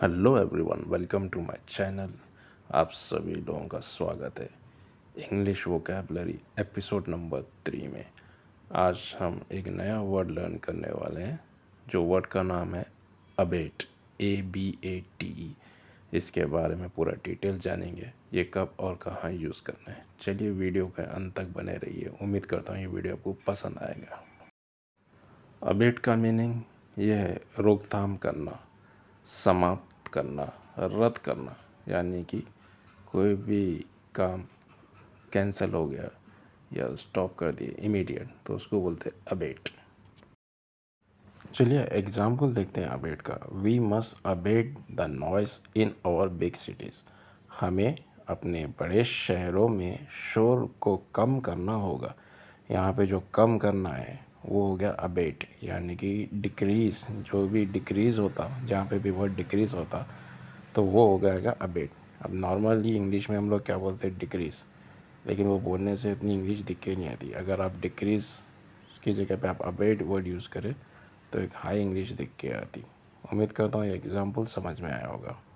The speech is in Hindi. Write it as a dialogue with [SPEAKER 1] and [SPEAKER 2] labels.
[SPEAKER 1] hello everyone welcome to my channel आप सभी लोगों का स्वागत है English vocabulary episode number three में आज हम एक नया वर्ड लर्न करने वाले हैं जो वर्ड का नाम है abate A B A T इसके बारे में पूरा डिटेल जानेंगे ये कब और कहाँ यूज़ करना है चलिए वीडियो के अंत तक बने रहिए उम्मीद करता हूँ ये वीडियो आपको पसंद आएगा अबेट का मीनिंग यह है रोकथाम करना समाप्त करना रद्द करना यानी कि कोई भी काम कैंसिल हो गया या स्टॉप कर दिए इमीडिएट तो उसको बोलते हैं अबेट चलिए एग्जाम्पल देखते हैं अबेट का we must abate the noise in our big cities हमें अपने बड़े शहरों में शोर को कम करना होगा यहाँ पे जो कम करना है वो हो गया अबेट यानी कि डिक्रीज़ जो भी डिक्रीज़ होता जहाँ पे भी वर्ड डिक्रीज़ होता तो वो हो गया अबेट अब नॉर्मली इंग्लिश में हम लोग क्या बोलते हैं डिक्रीज़ लेकिन वो बोलने से इतनी इंग्लिश दिक्कत नहीं आती अगर आप डिक्रीज़ की जगह पे आप अबेट वर्ड यूज़ करें तो एक हाई इंग्लिश दिख के आती उम्मीद करता हूँ ये एग्ज़ाम्पल समझ में आया होगा